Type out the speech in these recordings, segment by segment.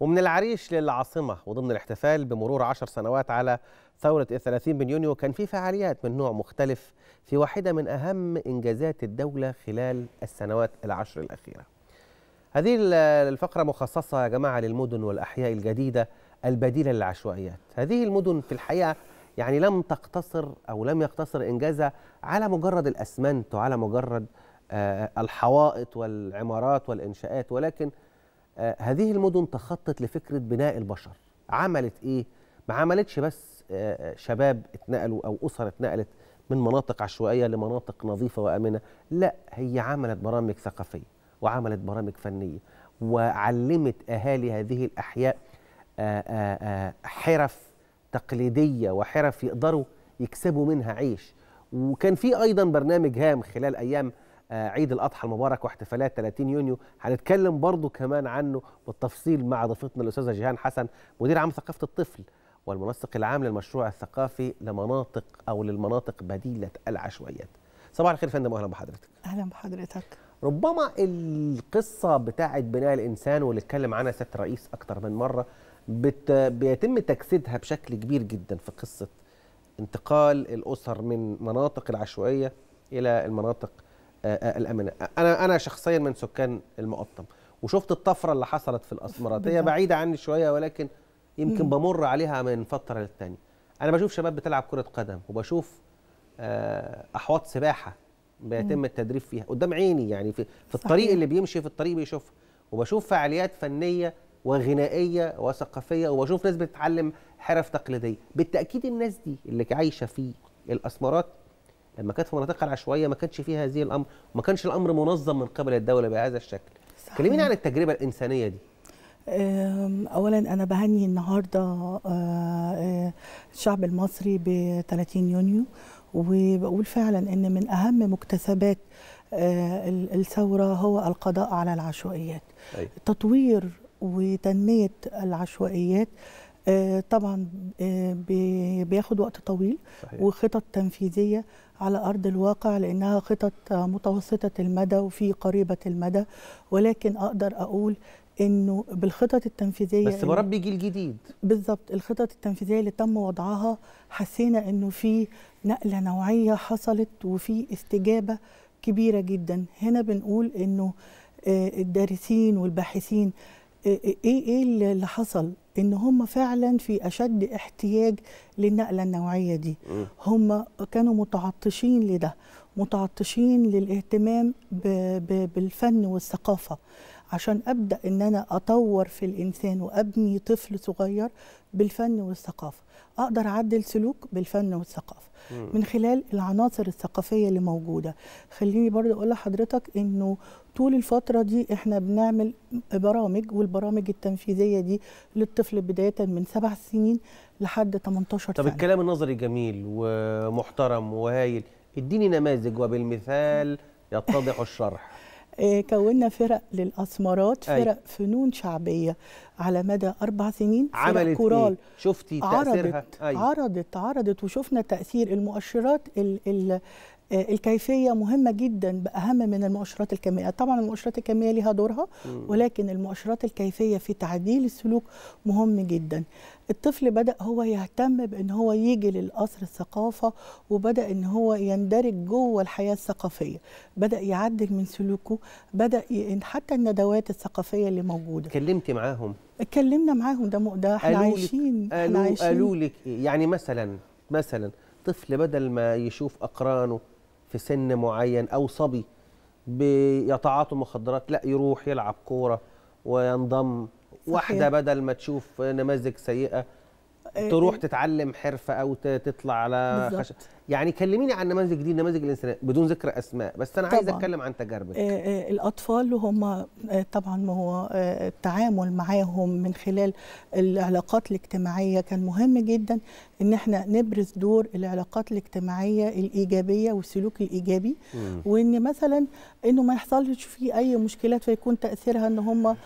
ومن العريش للعاصمة وضمن الاحتفال بمرور عشر سنوات على ثورة 30 من يونيو كان في فعاليات من نوع مختلف في واحدة من أهم إنجازات الدولة خلال السنوات العشر الأخيرة هذه الفقرة مخصصة يا جماعة للمدن والأحياء الجديدة البديلة للعشوائيات هذه المدن في الحقيقة يعني لم تقتصر أو لم يقتصر إنجازها على مجرد الأسمنت وعلى مجرد آه، الحوائط والعمارات والإنشاءات ولكن آه، هذه المدن تخطت لفكره بناء البشر عملت ايه ما عملتش بس آه، آه، شباب اتنقلوا او اسر اتنقلت من مناطق عشوائيه لمناطق نظيفه وامنه لا هي عملت برامج ثقافيه وعملت برامج فنيه وعلمت اهالي هذه الاحياء حرف تقليديه وحرف يقدروا يكسبوا منها عيش وكان في ايضا برنامج هام خلال ايام آه، عيد الاضحى المبارك واحتفالات 30 يونيو هنتكلم برضو كمان عنه بالتفصيل مع ضيفتنا الاستاذه جيهان حسن مدير عام ثقافه الطفل والمنسق العام للمشروع الثقافي لمناطق او للمناطق بديله العشوائيات صباح الخير فندم اهلا بحضرتك اهلا بحضرتك ربما القصه بتاعه بناء الانسان واللي اتكلم عنها سياده الرئيس اكتر من مره بت... بيتم تجسيدها بشكل كبير جدا في قصه انتقال الاسر من مناطق العشوائيه الى المناطق الامنه انا انا شخصيا من سكان المقطم وشفت الطفره اللي حصلت في الاسمرات هي بعيده عني شويه ولكن يمكن بمر عليها من فتره للتانيه انا بشوف شباب بتلعب كره قدم وبشوف آه، احواض سباحه بيتم التدريب فيها قدام عيني يعني في, في الطريق اللي بيمشي في الطريق بيشوفها وبشوف فعاليات فنيه وغنائيه وثقافيه وبشوف ناس بتتعلم حرف تقليديه بالتاكيد الناس دي اللي عايشه في الاسمرات لما كانت في مناطق العشوائيه ما كانش فيها هذه الامر وما كانش الامر منظم من قبل الدوله بهذا الشكل كلميني عن التجربه الانسانيه دي اولا انا بهني النهارده آه، آه، الشعب المصري ب 30 يونيو وبقول فعلا ان من اهم مكتسبات آه، الثوره هو القضاء على العشوائيات أي. تطوير وتنميه العشوائيات آه، طبعا آه، بياخد وقت طويل صحيح. وخطط تنفيذيه على ارض الواقع لانها خطط متوسطه المدى وفي قريبه المدى ولكن اقدر اقول انه بالخطط التنفيذيه بس مربي جيل جديد بالظبط الخطط التنفيذيه اللي تم وضعها حسينا انه في نقله نوعيه حصلت وفي استجابه كبيره جدا هنا بنقول انه آه، الدارسين والباحثين ايه ايه, إيه،, إيه اللي حصل ان هم فعلا في اشد احتياج للنقله النوعيه دي هم كانوا متعطشين لده متعطشين للاهتمام بالفن والثقافه عشان ابدا ان انا اطور في الانسان وابني طفل صغير بالفن والثقافه اقدر اعدل سلوك بالفن والثقافه مم. من خلال العناصر الثقافيه اللي موجوده خليني برضه اقول لحضرتك انه طول الفتره دي احنا بنعمل برامج والبرامج التنفيذيه دي للطفل بدايه من سبع سنين لحد 18 طب سنه طب الكلام النظري جميل ومحترم وهايل اديني نماذج وبالمثال يتضح الشرح آه، كونا فرق للاسمرات فرق أي. فنون شعبيه على مدى اربع سنين عملت إيه؟ كورال إيه؟ شفتي تاثيرها عرضت عرضت عرضت وشفنا تاثير المؤشرات آه، الكيفيه مهمه جدا باهم من المؤشرات الكميه طبعا المؤشرات الكميه لها دورها ولكن المؤشرات الكيفيه في تعديل السلوك مهم جدا الطفل بدا هو يهتم بان هو يجي للقصر الثقافه وبدا ان هو يندرج جوه الحياه الثقافيه بدا يعدل من سلوكه بدا حتى الندوات الثقافيه اللي موجوده كلمتي معاهم اتكلمنا معاهم ده ده احنا عايشين قالوا لك ايه يعني مثلا مثلا طفل بدل ما يشوف اقرانه في سن معين او صبي بيتعاطوا مخدرات لا يروح يلعب كوره وينضم صحيح. واحده بدل ما تشوف نماذج سيئه آه، تروح آه. تتعلم حرفه او تطلع على خشب يعني كلميني عن نماذج دي نماذج الانسان بدون ذكر اسماء بس انا عايز اتكلم عن تجاربك آه، آه، الاطفال هم آه، طبعا ما هو التعامل معاهم من خلال العلاقات الاجتماعيه كان مهم جدا ان احنا نبرز دور العلاقات الاجتماعيه الايجابيه والسلوك الايجابي مم. وان مثلا انه ما يحصلش فيه اي مشكلات فيكون تاثيرها ان هم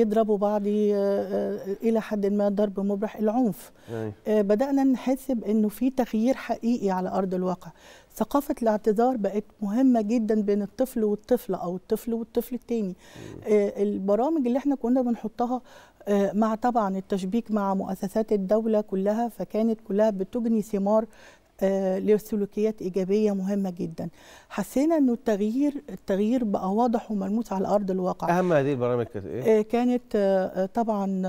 يضربوا بعض الى حد ما ضرب مبرح العنف بدانا نحس بانه في تغيير حقيقي على ارض الواقع ثقافه الاعتذار بقت مهمه جدا بين الطفل والطفله او الطفل والطفل التاني آه البرامج اللي احنا كنا بنحطها آه مع طبعا التشبيك مع مؤسسات الدوله كلها فكانت كلها بتجني ثمار آه، لسلوكيات ايجابيه مهمه جدا حسينا انه التغيير التغيير بقى واضح وملموس على ارض الواقع اهم هذه البرامج كانت ايه آه، كانت آه، طبعا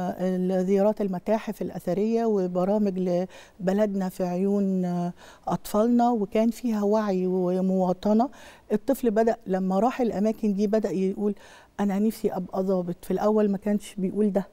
زيارات المتاحف الاثريه وبرامج لبلدنا في عيون اطفالنا وكان فيها وعي ومواطنه الطفل بدا لما راح الاماكن دي بدا يقول انا نفسي ابقى ضابط في الاول ما كانش بيقول ده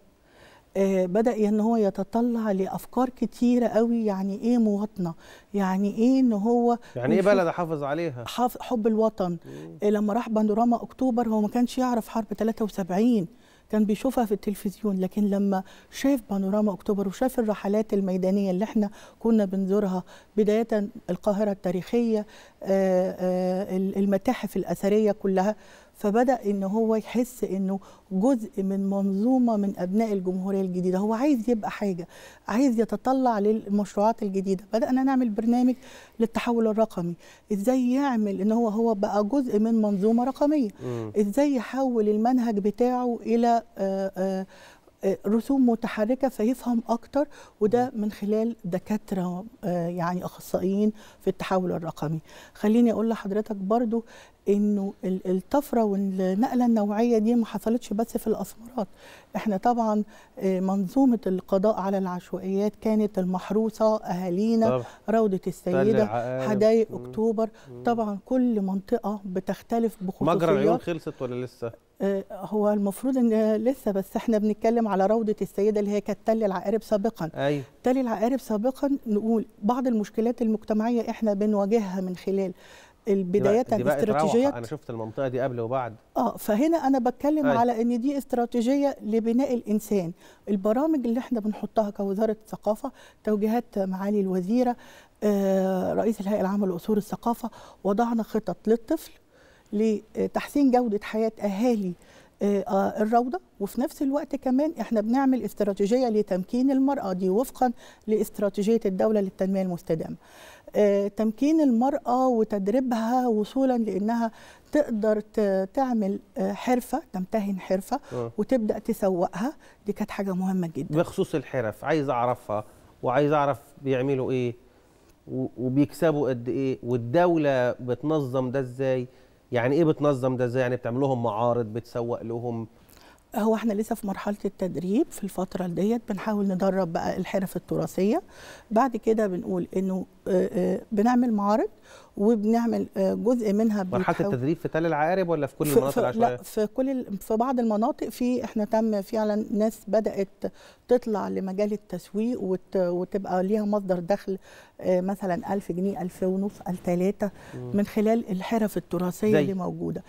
آه، بدا ان هو يتطلع لافكار كتيره قوي يعني ايه مواطنه يعني ايه ان هو يعني ايه بلد احافظ عليها حب الوطن إيه لما راح بانوراما اكتوبر هو ما كانش يعرف حرب 73 كان بيشوفها في التلفزيون لكن لما شاف بانوراما اكتوبر وشاف الرحلات الميدانيه اللي احنا كنا بنزورها بدايه القاهره التاريخيه آه، آه، المتاحف الاثريه كلها فبدا ان هو يحس انه جزء من منظومه من ابناء الجمهوريه الجديده هو عايز يبقى حاجه عايز يتطلع للمشروعات الجديده بدانا نعمل برنامج للتحول الرقمي ازاي يعمل ان هو هو بقى جزء من منظومه رقميه ازاي يحول المنهج بتاعه الى آآ آه، آآ آه، رسوم متحركه فيفهم اكتر وده من خلال دكاتره آه، يعني اخصائيين في التحول الرقمي خليني اقول لحضرتك برضو انه الطفره والنقله النوعيه دي ما حصلتش بس في الاسمرات احنا طبعا آه، منظومه القضاء على العشوائيات كانت المحروسه اهالينا روضه السيده حدائق اكتوبر مم. طبعا كل منطقه بتختلف بخصوصيات مجرى العيون خلصت ولا لسه آه، هو المفروض ان لسه بس احنا بنتكلم على روضه السيده اللي هي كانت تل العقارب سابقا أي. تل العقارب سابقا نقول بعض المشكلات المجتمعيه احنا بنواجهها من خلال البدايات الاستراتيجية انا شفت المنطقه دي قبل وبعد اه فهنا انا بتكلم أي. طيب. على ان دي استراتيجيه لبناء الانسان البرامج اللي احنا بنحطها كوزاره الثقافة توجيهات معالي الوزيره آه رئيس الهيئه العامه لاصول الثقافه وضعنا خطط للطفل لتحسين جوده حياه اهالي آه، آه، الروضه وفي نفس الوقت كمان احنا بنعمل استراتيجيه لتمكين المراه دي وفقا لاستراتيجيه الدوله للتنميه المستدامه آه، تمكين المراه وتدريبها وصولا لانها تقدر تعمل حرفه تمتهن حرفه وتبدا تسوقها دي كانت حاجه مهمه جدا بخصوص الحرف عايز اعرفها وعايز اعرف بيعملوا ايه وبيكسبوا قد ايه والدوله بتنظم ده ازاي يعني ايه بتنظم ده ازاي يعني بتعمل لهم معارض بتسوق لهم هو احنا لسه في مرحله التدريب في الفتره ديت بنحاول ندرب بقى الحرف التراثيه بعد كده بنقول انه آه، آه، بنعمل معارض وبنعمل آه، جزء منها مرحله التدريب في تل العقارب ولا في كل في المناطق العشوائيه؟ لا في كل في بعض المناطق في احنا تم فعلا ناس بدات تطلع لمجال التسويق وتبقى ليها مصدر دخل مثلا 1000 جنيه 2000 ونص 3 من خلال الحرف التراثيه اللي موجوده.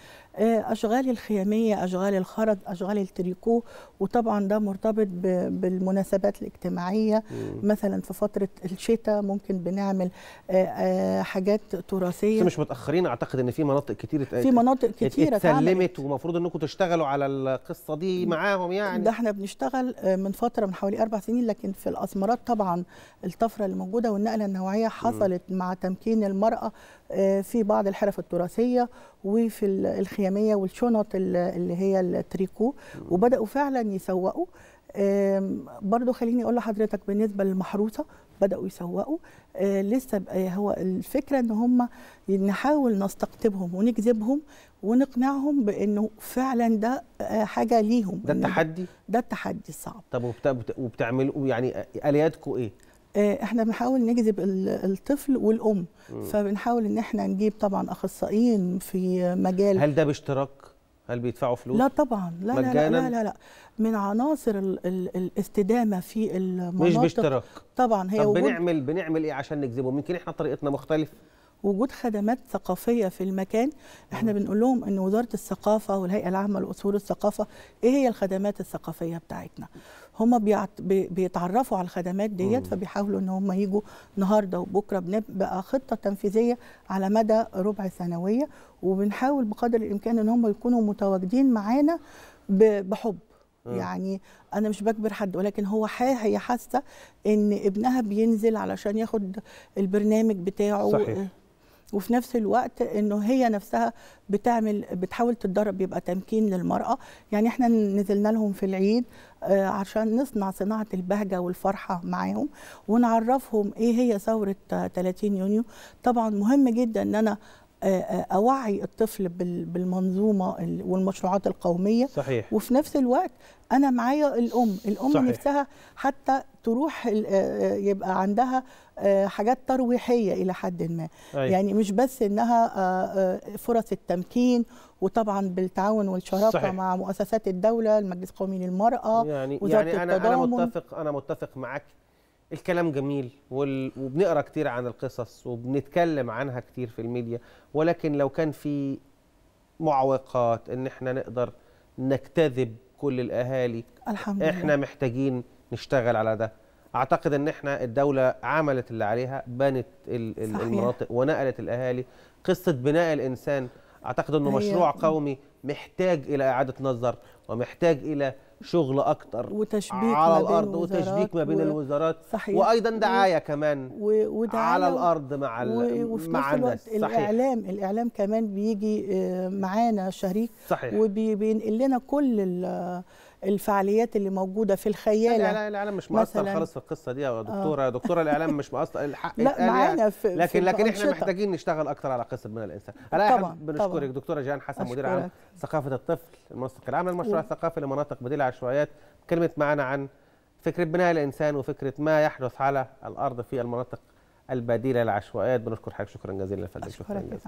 اشغال الخياميه، اشغال الخرز، اشغال التريكو وطبعا ده مرتبط بالمناسبات الاجتماعيه مم. مثلا في فتره الشتاء ممكن بنعمل نعمل آه، آه، حاجات تراثيه بس مش متاخرين اعتقد ان في مناطق كتير في مناطق كتيره اتسلمت ومفروض انكم تشتغلوا على القصه دي معاهم يعني ده احنا بنشتغل آه، من فتره من حوالي اربع سنين لكن في الاثمرات طبعا الطفره اللي موجوده والنقله النوعيه حصلت م. مع تمكين المراه في بعض الحرف التراثيه وفي الخياميه والشنط اللي هي التريكو وبداوا فعلا يسوقوا برضو خليني اقول لحضرتك بالنسبه للمحروسه بداوا يسوقوا آه، لسه آه، هو الفكره ان هم نحاول نستقطبهم ونجذبهم ونقنعهم بانه فعلا ده آه، حاجه ليهم ده التحدي ده التحدي الصعب طب وبتعملوا يعني الياتكم ايه احنا بنحاول نجذب الطفل والام م. فبنحاول ان احنا نجيب طبعا اخصائيين في مجال هل ده باشتراك هل بيدفعوا فلوس؟ لا طبعا لا مجانا؟ لا, لا لا لا من عناصر ال ال الاستدامه في المناطق مش باشتراك طبعا هي طب بنعمل بنعمل ايه عشان نجذبهم؟ يمكن احنا طريقتنا مختلفه وجود خدمات ثقافيه في المكان احنا بنقول لهم ان وزاره الثقافه والهيئه العامه لاصول الثقافه ايه هي الخدمات الثقافيه بتاعتنا هم بيعت... بيتعرفوا على الخدمات ديت فبيحاولوا ان هم يجوا النهارده وبكره بنبقى خطه تنفيذيه على مدى ربع سنويه وبنحاول بقدر الامكان ان هم يكونوا متواجدين معانا بحب يعني انا مش بكبر حد ولكن هو حا هي حاسه ان ابنها بينزل علشان ياخد البرنامج بتاعه صحيح. وفي نفس الوقت انه هي نفسها بتعمل بتحاول تتدرب يبقى تمكين للمراه يعني احنا نزلنا لهم في العيد آه، عشان نصنع صناعه البهجه والفرحه معاهم ونعرفهم ايه هي ثوره 30 آه، يونيو طبعا مهم جدا ان انا آه، آه، اوعي الطفل بالمنظومه والمشروعات القوميه صحيح. وفي نفس الوقت انا معايا الام الام صحيح. نفسها حتى تروح آه، يبقى عندها حاجات ترويحيه الى حد ما أي. يعني مش بس انها فرص التمكين وطبعا بالتعاون والشراكه صحيح. مع مؤسسات الدوله المجلس القومي للمراه يعني, وزارة يعني انا التضامن. انا متفق انا متفق معاك الكلام جميل وال... وبنقرا كتير عن القصص وبنتكلم عنها كتير في الميديا ولكن لو كان في معوقات ان احنا نقدر نجتذب كل الاهالي الحمد احنا لله. محتاجين نشتغل على ده اعتقد ان احنا الدوله عملت اللي عليها بنت ال... المناطق ونقلت الاهالي قصه بناء الانسان اعتقد انه أيوة. مشروع قومي محتاج الى اعاده نظر ومحتاج الى شغل اكتر وتشبيك على الارض وتشبيك ما بين و... الوزارات صحيح. وايضا دعايه و... كمان و... ودعاية على الارض مع ال... وفي مع الناس صحيح. الاعلام الاعلام كمان بيجي آه، معانا شريك صحيح وبينقل لنا كل ال... الفعاليات اللي موجوده في الخياله لا الاعلام مش مقصر خالص في القصه دي يا دكتوره آه. دكتوره الاعلام مش مقصر الحق لا معانا في لكن في لكن احنا محتاجين نشتغل اكتر على قصه بناء الانسان انا بنشكرك دكتوره جيهان حسن مدير عام ثقافه الطفل المنسق العام للمشروع نعم. الثقافي لمناطق بديل العشوائيات كلمه معانا عن فكره بناء الانسان وفكره ما يحدث على الارض في المناطق البديله للعشوائيات بنشكر حضرتك شكرا جزيلا لفضلك شكرا جزيلا